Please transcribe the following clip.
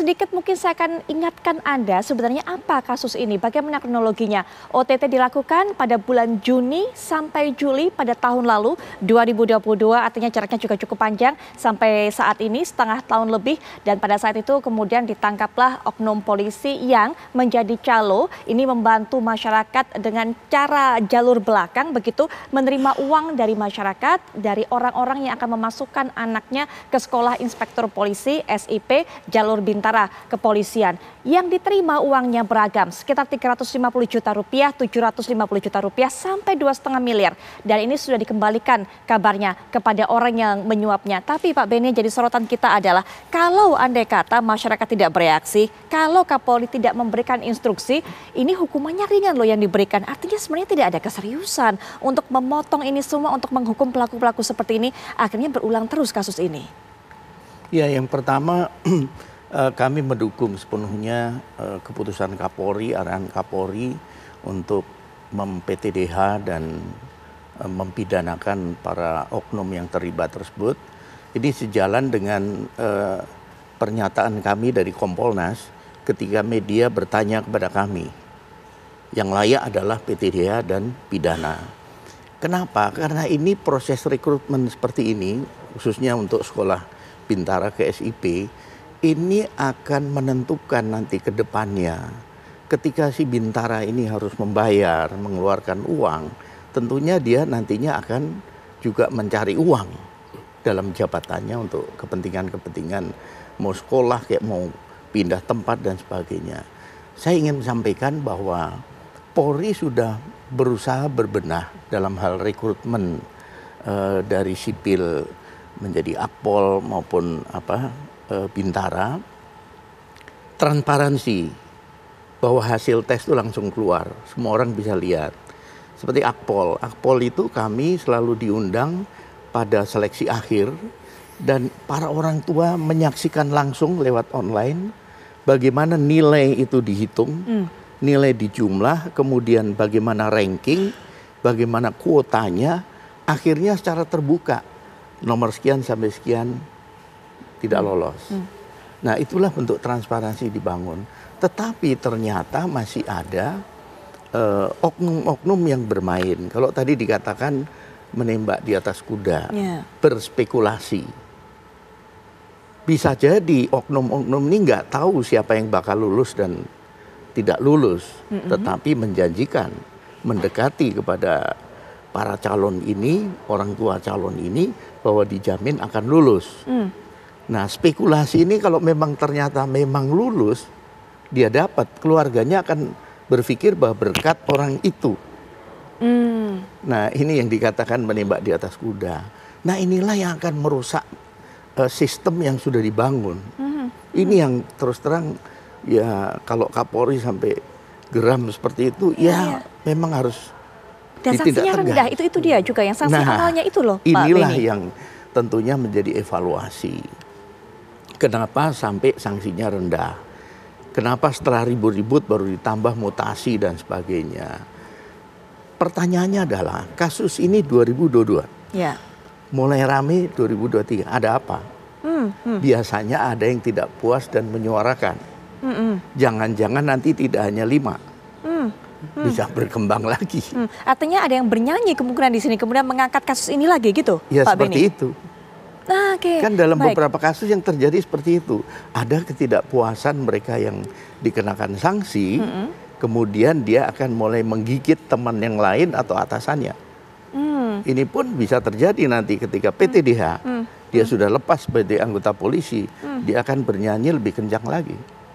sedikit mungkin saya akan ingatkan Anda sebenarnya apa kasus ini, bagaimana kronologinya. OTT dilakukan pada bulan Juni sampai Juli pada tahun lalu 2022, artinya jaraknya juga cukup panjang sampai saat ini setengah tahun lebih dan pada saat itu kemudian ditangkaplah oknum polisi yang menjadi calo ini membantu masyarakat dengan cara jalur belakang begitu menerima uang dari masyarakat dari orang-orang yang akan memasukkan anaknya ke sekolah inspektur polisi SIP jalur bintang Bayangkara Kepolisian yang diterima uangnya beragam sekitar 350 juta rupiah, 750 juta rupiah sampai 2,5 miliar dan ini sudah dikembalikan kabarnya kepada orang yang menyuapnya. Tapi Pak Beni jadi sorotan kita adalah kalau andai kata masyarakat tidak bereaksi, kalau Kapolri tidak memberikan instruksi, ini hukumannya ringan loh yang diberikan. Artinya sebenarnya tidak ada keseriusan untuk memotong ini semua untuk menghukum pelaku-pelaku seperti ini akhirnya berulang terus kasus ini. Ya, yang pertama eh, Eh, kami mendukung sepenuhnya eh, keputusan Kapolri, arahan Kapolri untuk mem-PTDH dan eh, mempidanakan para oknum yang terlibat tersebut. Ini sejalan dengan pernyataan kami dari Kompolnas ketika media bertanya kepada kami. Yang layak adalah PTDH dan pidana. Kenapa? Karena ini proses rekrutmen seperti ini, khususnya untuk sekolah Bintara ke SIP, ini akan menentukan nanti ke depannya ketika si bintara ini harus membayar, mengeluarkan uang, tentunya dia nantinya akan juga mencari uang dalam jabatannya untuk kepentingan-kepentingan mau sekolah kayak mau pindah tempat dan sebagainya. Saya ingin sampaikan bahwa Polri sudah berusaha berbenah dalam hal rekrutmen e, dari sipil menjadi akpol maupun apa Eh, Bintara transparansi bahwa hasil tes itu langsung keluar semua orang bisa lihat seperti Akpol Akpol itu kami selalu diundang pada seleksi akhir dan para orang tua menyaksikan langsung lewat online bagaimana nilai itu dihitung mm. nilai dijumlah kemudian bagaimana ranking bagaimana kuotanya akhirnya secara terbuka nomor sekian sampai sekian tidak hmm. lolos. Hmm. Nah, itulah bentuk transparansi dibangun. Tetapi ternyata masih ada eh, oknum-oknum uh, yang bermain. Kalau tadi dikatakan menembak di atas kuda, yeah. berspekulasi. Bisa jadi oknum-oknum ini nggak tahu siapa yang bakal lulus dan tidak lulus, mm -hmm. tetapi menjanjikan mendekati kepada para calon ini, orang tua calon ini bahwa dijamin akan lulus. Mm. Nah spekulasi ini kalau memang ternyata memang lulus, dia dapat keluarganya akan berpikir bahwa berkat orang itu. Mm. Nah ini yang dikatakan menembak di atas kuda. Nah inilah yang akan merusak uh, sistem yang sudah dibangun. Hmm. Ini yang terus terang ya kalau Kapolri sampai geram seperti itu, ya, ya memang harus dan sanksinya rendah. Itu itu dia juga yang sanksi nah, itu loh. Inilah Beni. yang tentunya menjadi evaluasi kenapa sampai sanksinya rendah. Kenapa setelah ribut-ribut baru ditambah mutasi dan sebagainya. Pertanyaannya adalah kasus ini 2022. Ya. Mulai rame 2023. Ada apa? Hmm, hmm. Biasanya ada yang tidak puas dan menyuarakan. Hmm, hmm. Jangan-jangan hmm, nanti tidak hanya lima, hmm, hmm. bisa berkembang lagi. Hmm. Artinya ada yang bernyanyi kemungkinan di sini, kemudian mengangkat kasus ini lagi gitu, ya, Pak seperti Beni? itu okay. kan dalam Baik. beberapa kasus yang terjadi seperti itu ada ketidakpuasan mereka yang dikenakan sanksi mm -hmm. kemudian dia akan mulai menggigit teman yang lain atau atasannya mm. ini pun bisa terjadi nanti ketika PTDH mm. Hmm. dia mm. sudah lepas sebagai anggota polisi mm. dia akan bernyanyi lebih kencang lagi